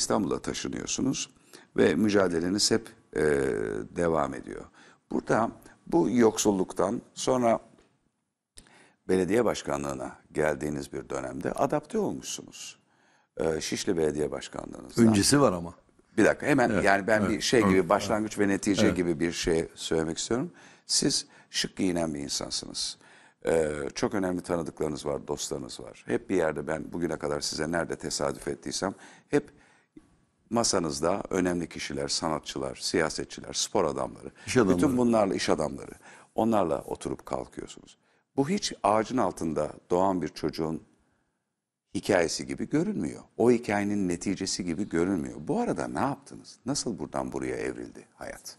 İstanbul'a taşınıyorsunuz ve mücadeleniz hep e, devam ediyor. Burada bu yoksulluktan sonra belediye başkanlığına geldiğiniz bir dönemde adapte olmuşsunuz. E, Şişli Belediye Başkanlığınızdan. Öncesi var ama. Bir dakika hemen evet, yani ben evet, bir şey gibi başlangıç evet. ve netice evet. gibi bir şey söylemek istiyorum. Siz şık giyinen bir insansınız. Ee, çok önemli tanıdıklarınız var, dostlarınız var. Hep bir yerde ben bugüne kadar size nerede tesadüf ettiysem hep masanızda önemli kişiler, sanatçılar, siyasetçiler, spor adamları, iş adamları. bütün bunlarla iş adamları. Onlarla oturup kalkıyorsunuz. Bu hiç ağacın altında doğan bir çocuğun hikayesi gibi görünmüyor. O hikayenin neticesi gibi görünmüyor. Bu arada ne yaptınız? Nasıl buradan buraya evrildi hayat?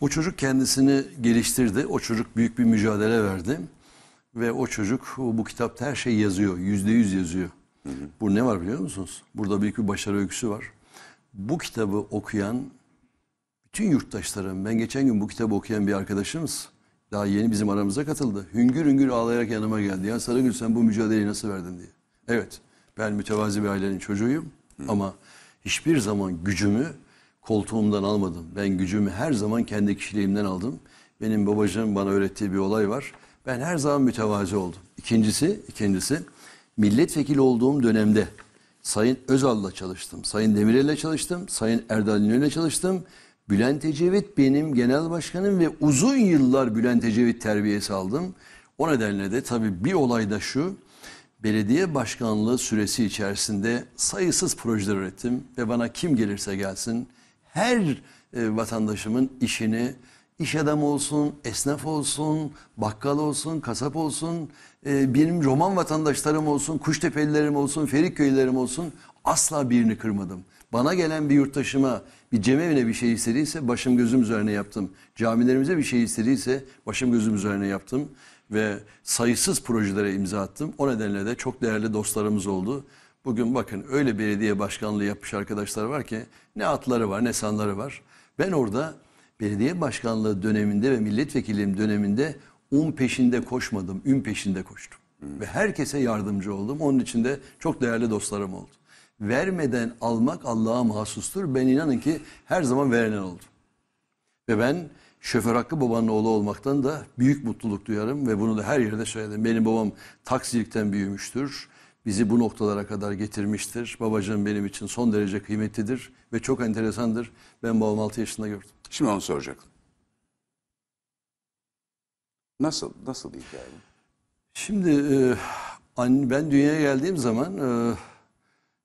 O çocuk kendisini geliştirdi. O çocuk büyük bir mücadele verdi. Ve o çocuk bu kitapta her şeyi yazıyor. Yüzde yüz yazıyor. Hı hı. Bu ne var biliyor musunuz? Burada büyük bir başarı öyküsü var bu kitabı okuyan bütün yurttaşlarım, ben geçen gün bu kitabı okuyan bir arkadaşımız daha yeni bizim aramıza katıldı. Hüngür hüngür ağlayarak yanıma geldi. Ya Sarıgül sen bu mücadeleyi nasıl verdin diye. Evet ben mütevazi bir ailenin çocuğuyum Hı. ama hiçbir zaman gücümü koltuğumdan almadım. Ben gücümü her zaman kendi kişiliğimden aldım. Benim babacığım bana öğrettiği bir olay var. Ben her zaman mütevazi oldum. İkincisi, ikincisi milletvekili olduğum dönemde Sayın Özal'la çalıştım, Sayın Demirel'le çalıştım, Sayın Erdal İnönü'yle çalıştım. Bülent Ecevit benim genel başkanım ve uzun yıllar Bülent Ecevit terbiyesi aldım. O nedenle de tabii bir olay da şu, belediye başkanlığı süresi içerisinde sayısız projeler ürettim ve bana kim gelirse gelsin her e, vatandaşımın işini iş adamı olsun, esnaf olsun, bakkal olsun, kasap olsun, e, benim roman vatandaşlarım olsun, Kuştepelilerim olsun, Ferikköylerim olsun asla birini kırmadım. Bana gelen bir yurttaşıma bir cemevine bir şey istediyse başım gözüm üzerine yaptım. Camilerimize bir şey istediyse başım gözüm üzerine yaptım. Ve sayısız projelere imza attım. O nedenle de çok değerli dostlarımız oldu. Bugün bakın öyle belediye başkanlığı yapmış arkadaşlar var ki ne atları var ne sanları var. Ben orada belediye başkanlığı döneminde ve milletvekilim döneminde un peşinde koşmadım, ün peşinde koştum. Ve herkese yardımcı oldum. Onun için de çok değerli dostlarım oldu. Vermeden almak Allah'a mahsustur. Ben inanın ki her zaman verilen oldum. Ve ben şoför Hakkı babanın oğlu olmaktan da büyük mutluluk duyarım ve bunu da her yerde söyledim. Benim babam taksicilikten büyümüştür bizi bu noktalara kadar getirmiştir. Babacığım benim için son derece kıymetlidir ve çok enteresandır. Ben babam 6 yaşında gördüm. Şimdi onu soracaktım. Nasıl, nasıl bir hikaye? Şimdi e, ben dünyaya geldiğim zaman e,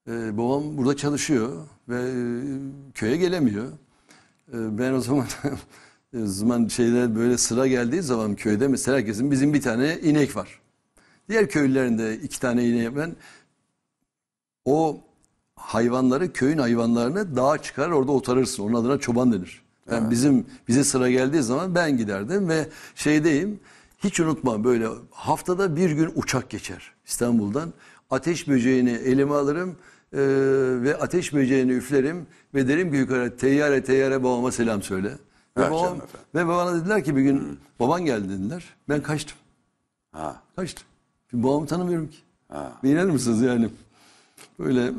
e, babam burada çalışıyor ve köye gelemiyor. ben o zaman zaman şeyler böyle sıra geldiği zaman köyde mesela herkesin bizim bir tane inek var. Diğer köylerinde iki tane yine ben o hayvanları köyün hayvanlarını dağa çıkar orada otarırsın. Onun adına çoban denir. Ben yani bizim bize sıra geldiği zaman ben giderdim ve şeydeyim. Hiç unutma böyle haftada bir gün uçak geçer İstanbul'dan. Ateş böceğini elime alırım e, ve ateş böceğini üflerim ve derim ki yukarı teyyare teyyare babama selam söyle. Ve, evet, babam, ve babana dediler ki bir gün baban geldi dediler. Ben kaçtım. Ha. Kaçtım. Şimdi babamı tanımıyorum ki. Ha. İnanır mısınız yani? Böyle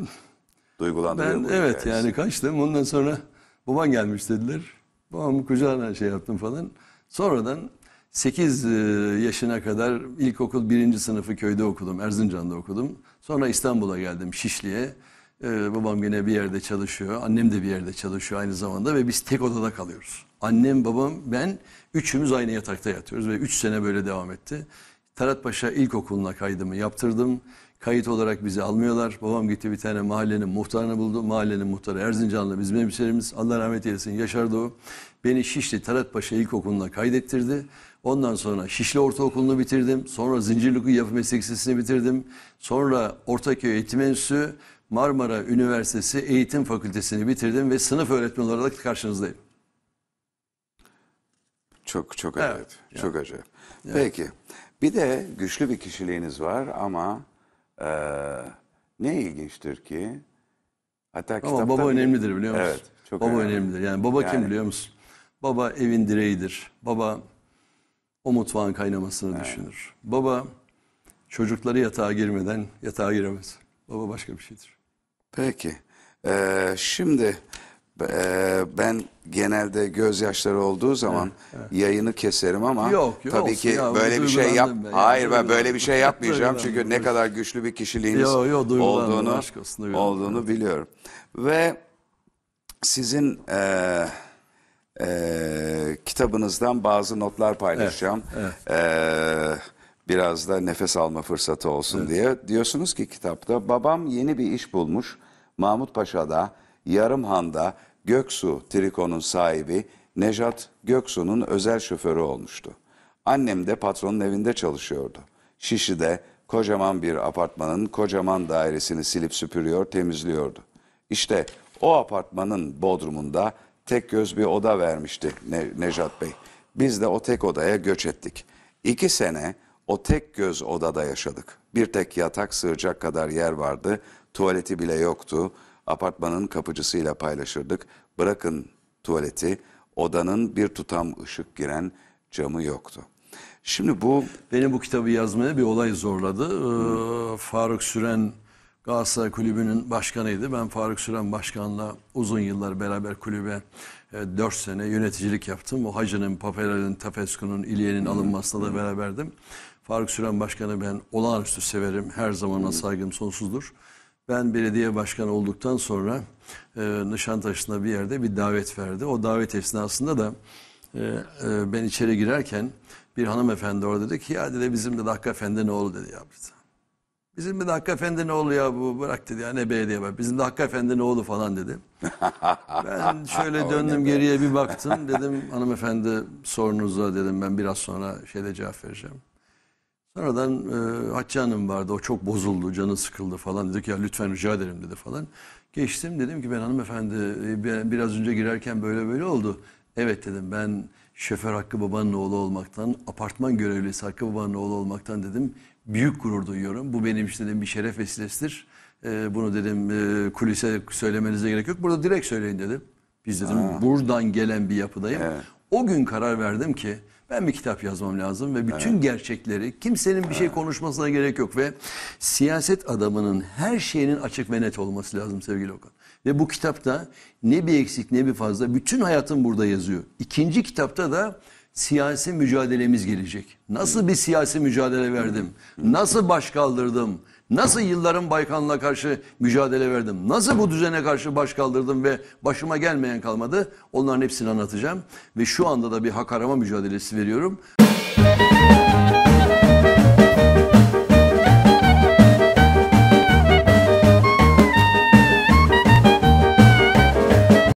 duygulandırıyor. Ben, evet hikayesi. yani kaçtım. Ondan sonra baban gelmiş dediler. Babamı kucağına şey yaptım falan. Sonradan 8 e, yaşına kadar ilkokul birinci sınıfı köyde okudum. Erzincan'da okudum. Sonra İstanbul'a geldim Şişli'ye. Ee, babam yine bir yerde çalışıyor. Annem de bir yerde çalışıyor aynı zamanda ve biz tek odada kalıyoruz. Annem, babam, ben üçümüz aynı yatakta yatıyoruz ve üç sene böyle devam etti. Taratpaşa İlkokulu'na kaydımı yaptırdım. Kayıt olarak bizi almıyorlar. Babam gitti bir tane mahallenin muhtarını buldu. Mahallenin muhtarı Erzincanlı bizim hemşerimiz. Allah rahmet eylesin Yaşar Doğu. Beni Şişli Taratpaşa İlkokulu'na kaydettirdi. Ondan sonra Şişli Ortaokulu'nu bitirdim. Sonra zincirlik Yapı Meslek Lisesi'ni bitirdim. Sonra Ortaköy Eğitim Enstitüsü, Marmara Üniversitesi Eğitim Fakültesini bitirdim ve sınıf öğretmeni olarak karşınızdayım. Çok çok acayip. Evet. Çok acayip. Evet. Peki. Bir de güçlü bir kişiliğiniz var ama e, ne ilginçtir ki hatta Ama kitapta baba önemlidir biliyor musun? Evet, çok baba önemli. önemlidir. Yani baba Yani- kim biliyor musun? Baba evin direğidir. Baba o mutfağın kaynamasını düşünür. Baba çocukları yatağa girmeden yatağa giremez. Baba başka bir şeydir. Peki. Ee, şimdi ee, ben genelde gözyaşları olduğu zaman evet, evet. yayını keserim ama yok, yok, tabii ki ya, böyle bir şey yap. Ben. Hayır ben böyle bir şey yapmayacağım çünkü ne kadar güçlü bir kişiliğiniz yo, yo, olduğunu olsun, olduğunu biliyorum. Ve sizin e, e, kitabınızdan bazı notlar paylaşacağım. Evet, evet. E, biraz da nefes alma fırsatı olsun evet. diye diyorsunuz ki kitapta babam yeni bir iş bulmuş Mahmut Paşa'da Yarımhan'da Göksu Triko'nun sahibi Nejat Göksu'nun özel şoförü olmuştu. Annem de patronun evinde çalışıyordu. Şişide kocaman bir apartmanın kocaman dairesini silip süpürüyor, temizliyordu. İşte o apartmanın bodrumunda tek göz bir oda vermişti ne Nejat Bey. Biz de o tek odaya göç ettik. İki sene o tek göz odada yaşadık. Bir tek yatak sığacak kadar yer vardı, tuvaleti bile yoktu apartmanın kapıcısıyla paylaşırdık. Bırakın tuvaleti, odanın bir tutam ışık giren camı yoktu. Şimdi bu... Beni bu kitabı yazmaya bir olay zorladı. Ee, Faruk Süren Galatasaray Kulübü'nün başkanıydı. Ben Faruk Süren Başkan'la uzun yıllar beraber kulübe e, 4 sene yöneticilik yaptım. O Hacı'nın, Papeler'in, Tapescu'nun, İliyen'in alınmasına da beraberdim. Faruk Süren Başkan'ı ben olağanüstü severim. Her zamana saygım sonsuzdur. Ben belediye başkanı olduktan sonra e, Nişantaşı'nda bir yerde bir davet verdi. O davet esnasında da e, e, ben içeri girerken bir hanımefendi orada dedi ki ya dedi bizim de Hakkı ne oğlu dedi ya. Bizim de Hakkı Efendi'nin oğlu ya bu bırak dedi ya ne belediye var? Bizim de Hakkı ne oğlu falan dedi. ben şöyle döndüm geriye bir baktım dedim hanımefendi sorunuza dedim ben biraz sonra şeyde cevap vereceğim. Sonradan e, Hatice Hanım vardı. O çok bozuldu, canı sıkıldı falan. Dedi ki ya lütfen rica ederim dedi falan. Geçtim dedim ki ben hanımefendi e, biraz önce girerken böyle böyle oldu. Evet dedim ben şoför Hakkı Baba'nın oğlu olmaktan, apartman görevlisi Hakkı Baba'nın oğlu olmaktan dedim büyük gurur duyuyorum. Bu benim için dedim bir şeref vesilesidir. E, bunu dedim e, kulise söylemenize gerek yok. Burada direkt söyleyin dedim. Biz dedim Aa. buradan gelen bir yapıdayım. Evet. O gün karar verdim ki ben bir kitap yazmam lazım ve bütün evet. gerçekleri kimsenin bir şey konuşmasına gerek yok ve siyaset adamının her şeyinin açık ve net olması lazım sevgili Okan. Ve bu kitapta ne bir eksik ne bir fazla bütün hayatım burada yazıyor. İkinci kitapta da siyasi mücadelemiz gelecek. Nasıl bir siyasi mücadele verdim? Nasıl baş kaldırdım? Nasıl yılların Baykan'la karşı mücadele verdim? Nasıl bu düzene karşı baş kaldırdım ve başıma gelmeyen kalmadı? Onların hepsini anlatacağım. Ve şu anda da bir hak arama mücadelesi veriyorum.